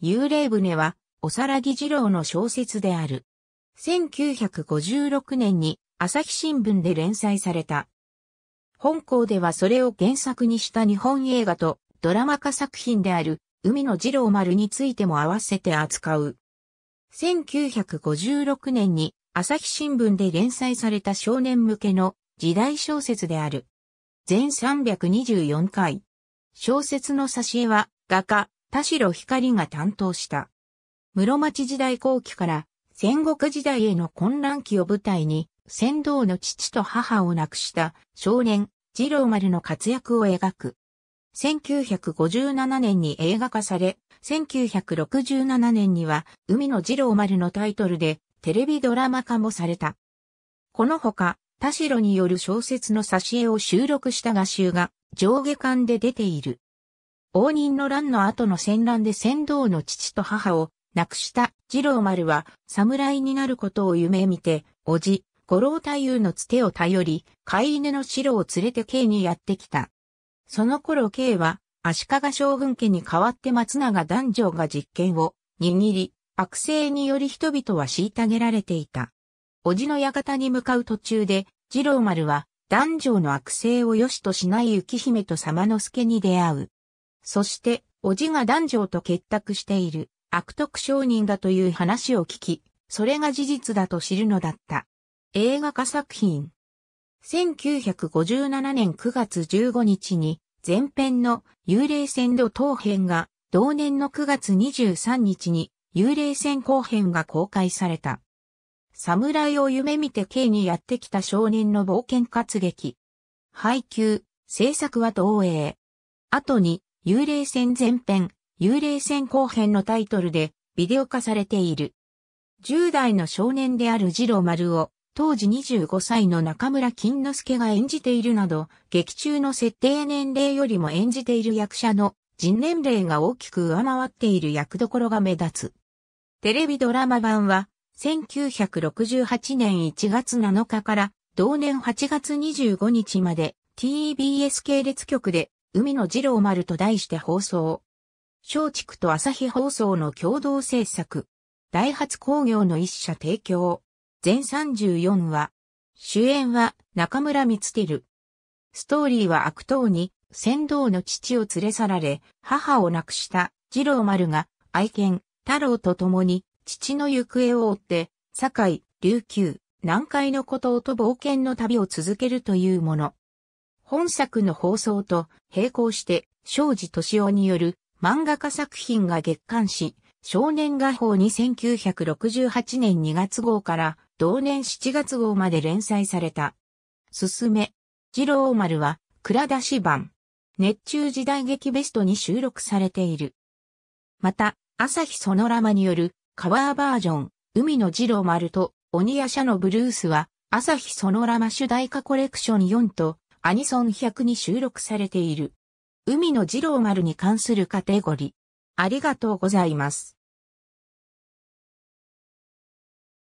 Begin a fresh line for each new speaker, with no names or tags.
幽霊船は、おさらぎ二郎の小説である。1956年に朝日新聞で連載された。本校ではそれを原作にした日本映画とドラマ化作品である海の二郎丸についても合わせて扱う。1956年に朝日新聞で連載された少年向けの時代小説である。全324回。小説の挿絵は画家、田代光が担当した。室町時代後期から戦国時代への混乱期を舞台に、先導の父と母を亡くした少年、二郎丸の活躍を描く。1957年に映画化され、1967年には海の二郎丸のタイトルでテレビドラマ化もされた。このほか、田代による小説の挿絵を収録した画集が上下巻で出ている。応仁の乱の後の戦乱で先導の父と母を亡くした次郎丸は侍になることを夢見て、叔父、五郎太夫のつてを頼り、飼い犬の白を連れて京にやってきた。その頃慶は足利将軍家に代わって松永男女が実権を握り、悪性により人々は虐げられていた。叔父の館に向かう途中で、次郎丸は、男女の悪性を良しとしない雪姫と様之助に出会う。そして、おじが男女と結託している悪徳商人だという話を聞き、それが事実だと知るのだった。映画化作品。1957年9月15日に前編の幽霊船の当編が同年の9月23日に幽霊船後編が公開された。侍を夢見て刑にやってきた少年の冒険活劇。配給、制作は東映。後に幽霊戦前編、幽霊戦後編のタイトルでビデオ化されている。10代の少年である次郎丸を、当時25歳の中村金之助が演じているなど、劇中の設定年齢よりも演じている役者の人年齢が大きく上回っている役どころが目立つ。テレビドラマ版は、1968年1月7日から同年8月25日まで TBS 系列局で海の二郎丸と題して放送。松竹と朝日放送の共同制作。大発工業の一社提供。全34話。主演は中村光輝。ストーリーは悪党に先導の父を連れ去られ、母を亡くした二郎丸が愛犬太郎と共に父の行方を追って、堺、琉球、南海の孤島と冒険の旅を続けるというもの。本作の放送と並行して庄司敏夫による漫画家作品が月刊誌少年画報に1968年2月号から同年7月号まで連載された。すすめ。二郎丸は蔵出し版。熱中時代劇ベストに収録されている。また、朝日ソノラマによるカバーバージョン、海の二郎丸と鬼夜叉のブルースは、朝日ソノラマ主題歌コレクション4とアニソン100に収録されている。海の二郎丸に関するカテゴリー。ありがとうございます。